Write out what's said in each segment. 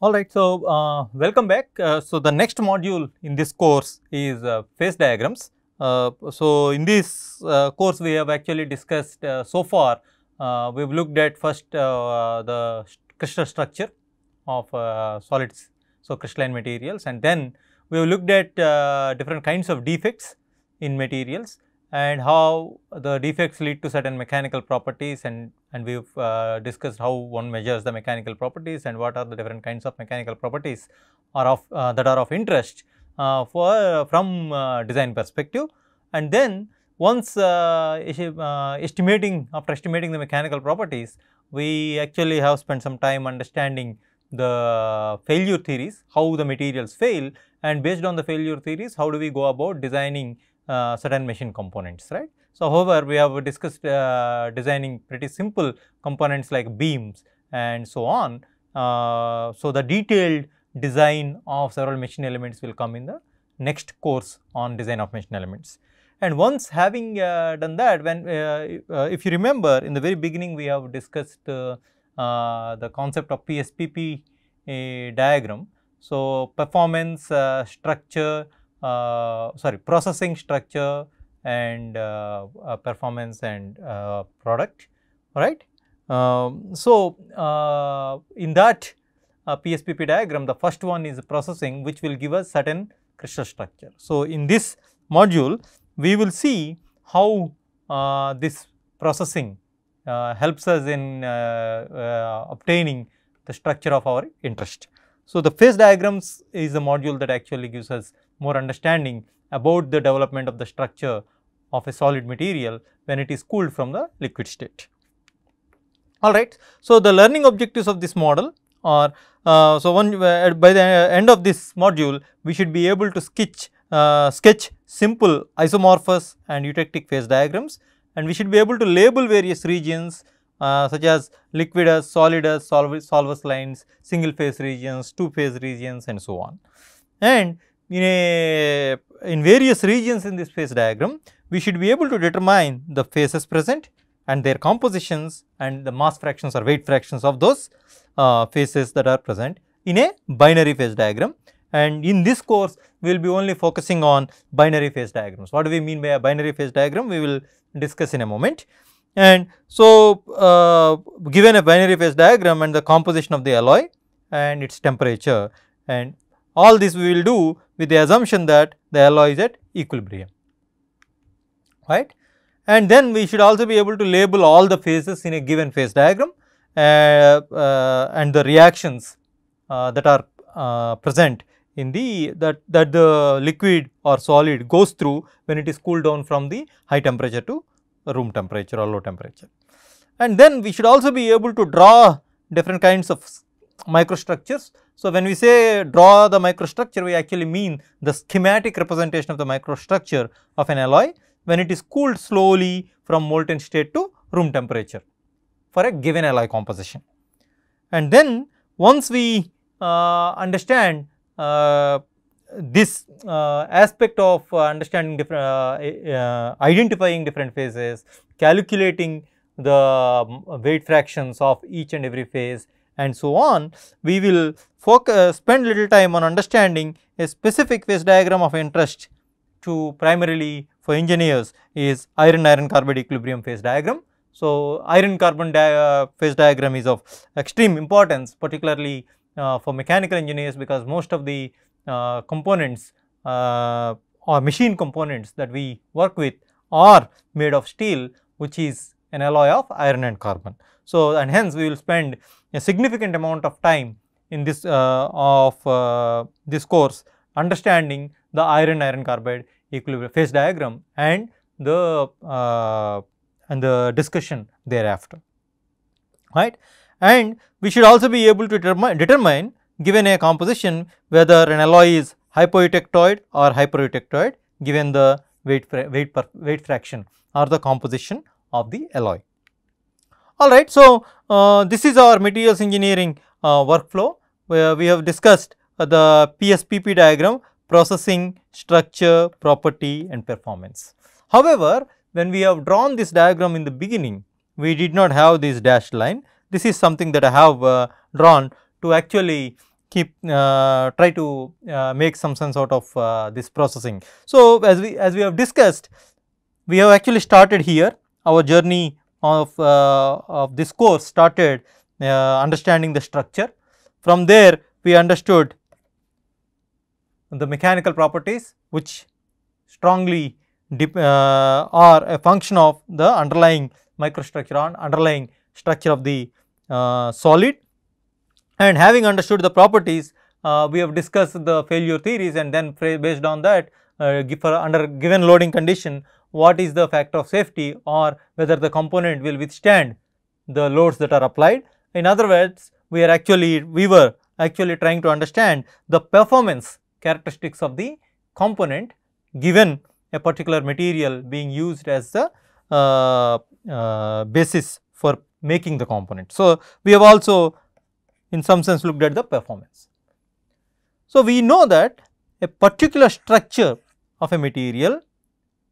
All right, so uh, welcome back. Uh, so the next module in this course is uh, phase diagrams. Uh, so in this uh, course, we have actually discussed uh, so far, we've looked at first the crystal structure of solids, so crystalline materials and then we have looked at different kinds of defects in materials and how the defects lead to certain mechanical properties and, and we have uh, discussed how one measures the mechanical properties and what are the different kinds of mechanical properties are of uh, that are of interest uh, for from uh, design perspective. And then once uh, uh, estimating after estimating the mechanical properties, we actually have spent some time understanding the failure theories, how the materials fail and based on the failure theories, how do we go about designing uh, certain machine components, right. So, however, we have discussed uh, designing pretty simple components like beams and so on. Uh, so, the detailed design of several machine elements will come in the next course on design of machine elements. And once having uh, done that, when uh, uh, if you remember in the very beginning we have discussed the concept of PSPP diagram. So, performance, structure, uh, sorry, processing structure and uh, uh, performance and product, right? Um, so, in that PSPP diagram, the first one is processing which will give us certain crystal structure. So, in this module, we will see how uh, this processing uh, helps us in uh, obtaining the structure of our interest. So, the phase diagrams is a module that actually gives us more understanding about the development of the structure of a solid material when it is cooled from the liquid state. All right. So, the learning objectives of this model are uh, so one uh, by the end of this module we should be able to sketch uh, sketch simple isomorphous and eutectic phase diagrams and we should be able to label various regions uh, such as liquid as solid as solvus lines single phase regions two phase regions and so on and in a in various regions in this phase diagram, we should be able to determine the phases present and their compositions and the mass fractions or weight fractions of those uh, phases that are present in a binary phase diagram. And in this course, we will be only focusing on binary phase diagrams. What do we mean by a binary phase diagram? We will discuss in a moment. And so, uh, given a binary phase diagram and the composition of the alloy and its temperature and all this we will do with the assumption that the alloy is at equilibrium, right. And then we should also be able to label all the phases in a given phase diagram uh, uh, and the reactions uh, that are uh, present in the that, that the liquid or solid goes through when it is cooled down from the high temperature to room temperature or low temperature. And then we should also be able to draw different kinds of microstructures so, when we say draw the microstructure, we actually mean the schematic representation of the microstructure of an alloy when it is cooled slowly from molten state to room temperature for a given alloy composition. And then once we uh, understand uh, this uh, aspect of uh, understanding different, uh, uh, identifying different phases, calculating the um, weight fractions of each and every phase and so on, we will focus, uh, spend little time on understanding a specific phase diagram of interest to primarily for engineers is iron iron carbide equilibrium phase diagram. So, iron carbon uh, phase diagram is of extreme importance particularly uh, for mechanical engineers because most of the uh, components uh, or machine components that we work with are made of steel which is an alloy of iron and carbon. So, and hence we will spend a significant amount of time in this uh, of uh, this course understanding the iron iron carbide equilibrium phase diagram and the uh, and the discussion thereafter right and we should also be able to determine, determine given a composition whether an alloy is hypoeutectoid or hyperutectoid given the weight weight weight fraction or the composition of the alloy Alright, so uh, this is our materials engineering uh, workflow where we have discussed uh, the PSPP diagram processing, structure, property and performance. However, when we have drawn this diagram in the beginning, we did not have this dashed line. This is something that I have uh, drawn to actually keep uh, try to uh, make some sense out of uh, this processing. So, as we as we have discussed, we have actually started here our journey of, uh, of this course started uh, understanding the structure. From there we understood the mechanical properties which strongly uh, are a function of the underlying microstructure on underlying structure of the uh, solid and having understood the properties uh, we have discussed the failure theories and then based on that uh, under given loading condition what is the factor of safety or whether the component will withstand the loads that are applied. In other words, we are actually, we were actually trying to understand the performance characteristics of the component given a particular material being used as the uh, uh, basis for making the component. So, we have also in some sense looked at the performance. So, we know that a particular structure of a material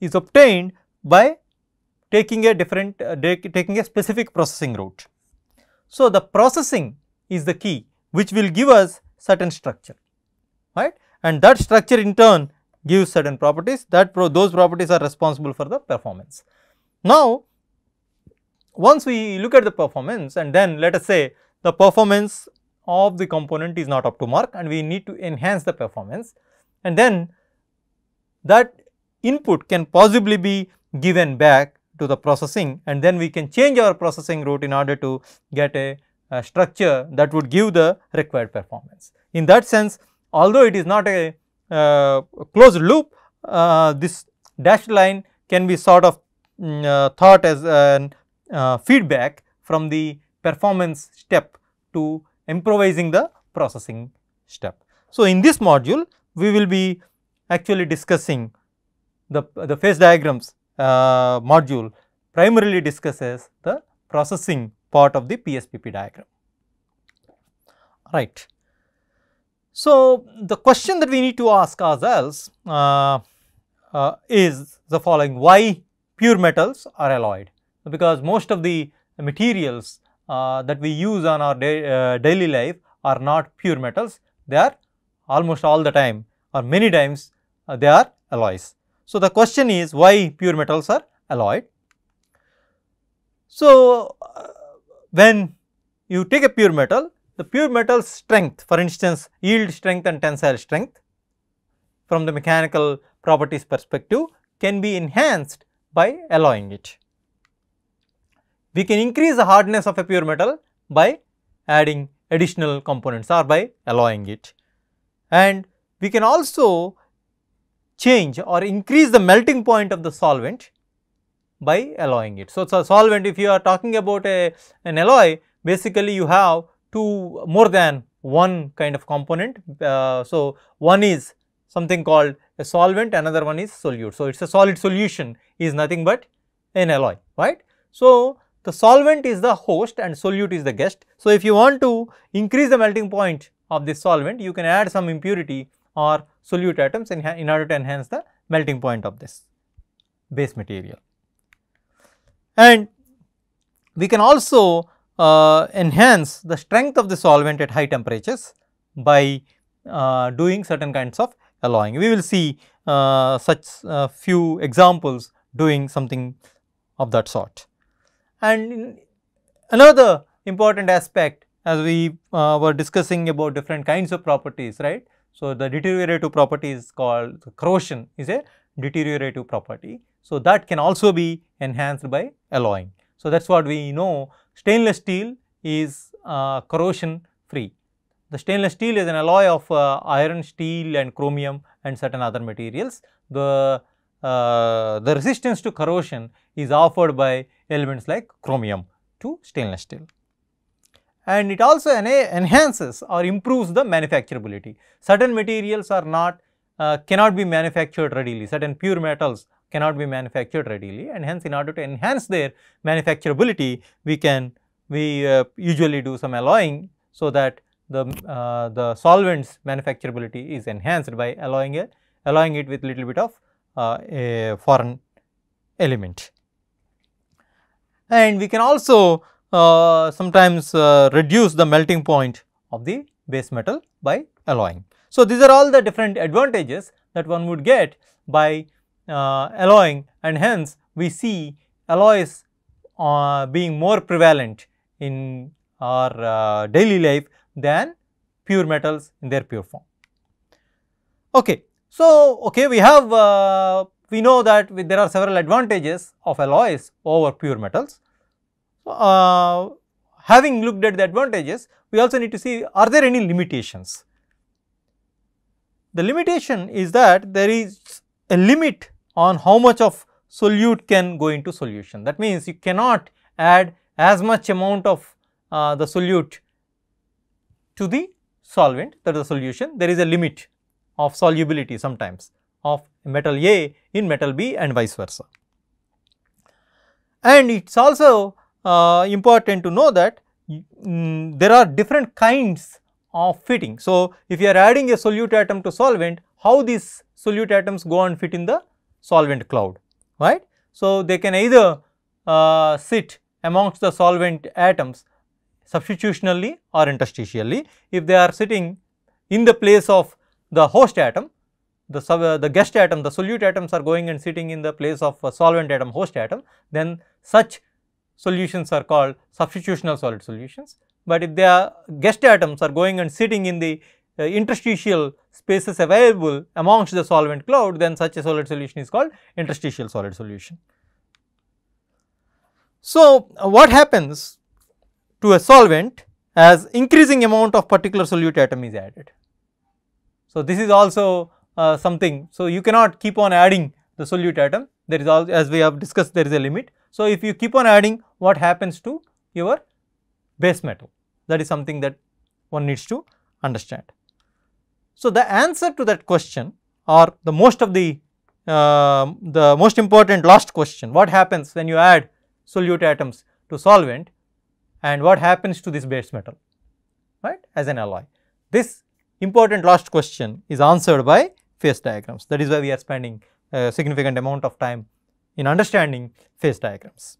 is obtained by taking a different, uh, taking a specific processing route. So, the processing is the key which will give us certain structure, right? And that structure in turn gives certain properties that pro those properties are responsible for the performance. Now, once we look at the performance and then let us say the performance of the component is not up to mark and we need to enhance the performance and then that input can possibly be given back to the processing and then we can change our processing route in order to get a, a structure that would give the required performance. In that sense, although it is not a uh, closed loop, uh, this dashed line can be sort of mm, uh, thought as an uh, feedback from the performance step to improvising the processing step. So, in this module, we will be actually discussing the, the phase diagrams uh, module primarily discusses the processing part of the PSPP diagram, right. So, the question that we need to ask ourselves uh, uh, is the following, why pure metals are alloyed? Because most of the materials uh, that we use on our uh, daily life are not pure metals, they are almost all the time or many times uh, they are alloys. So, the question is why pure metals are alloyed? So, uh, when you take a pure metal, the pure metal strength for instance yield strength and tensile strength from the mechanical properties perspective can be enhanced by alloying it. We can increase the hardness of a pure metal by adding additional components or by alloying it. And we can also change or increase the melting point of the solvent by alloying it. So, so solvent if you are talking about a, an alloy basically you have two more than one kind of component. Uh, so, one is something called a solvent another one is solute. So, it is a solid solution is nothing but an alloy right. So, the solvent is the host and solute is the guest. So, if you want to increase the melting point of this solvent you can add some impurity or solute atoms in, in order to enhance the melting point of this base material. And we can also uh, enhance the strength of the solvent at high temperatures by uh, doing certain kinds of alloying. We will see uh, such uh, few examples doing something of that sort. And another important aspect as we uh, were discussing about different kinds of properties, right. So, the deteriorative property is called corrosion is a deteriorative property. So, that can also be enhanced by alloying. So, that is what we know stainless steel is uh, corrosion free. The stainless steel is an alloy of uh, iron, steel and chromium and certain other materials. The, uh, the resistance to corrosion is offered by elements like chromium to stainless steel and it also enhances or improves the manufacturability. Certain materials are not uh, cannot be manufactured readily, certain pure metals cannot be manufactured readily and hence in order to enhance their manufacturability we can we uh, usually do some alloying so that the uh, the solvents manufacturability is enhanced by alloying it alloying it with little bit of uh, a foreign element and we can also uh, sometimes uh, reduce the melting point of the base metal by alloying. So, these are all the different advantages that one would get by uh, alloying and hence we see alloys uh, being more prevalent in our uh, daily life than pure metals in their pure form. Okay. So, okay, we have, uh, we know that we, there are several advantages of alloys over pure metals uh, having looked at the advantages, we also need to see are there any limitations. The limitation is that there is a limit on how much of solute can go into solution. That means, you cannot add as much amount of uh, the solute to the solvent that is the solution. There is a limit of solubility sometimes of metal A in metal B and vice versa. And it is also uh, important to know that mm, there are different kinds of fitting. So, if you are adding a solute atom to solvent, how these solute atoms go and fit in the solvent cloud, right. So, they can either uh, sit amongst the solvent atoms substitutionally or interstitially. If they are sitting in the place of the host atom, the, sub, uh, the guest atom, the solute atoms are going and sitting in the place of solvent atom, host atom, then such solutions are called substitutional solid solutions. But if their guest atoms are going and sitting in the uh, interstitial spaces available amongst the solvent cloud, then such a solid solution is called interstitial solid solution. So, uh, what happens to a solvent as increasing amount of particular solute atom is added. So, this is also uh, something. So, you cannot keep on adding the solute atom there is all as we have discussed there is a limit. So, if you keep on adding what happens to your base metal that is something that one needs to understand. So, the answer to that question or the most of the uh, the most important last question what happens when you add solute atoms to solvent and what happens to this base metal right as an alloy. This important last question is answered by phase diagrams that is why we are spending a significant amount of time in understanding phase diagrams.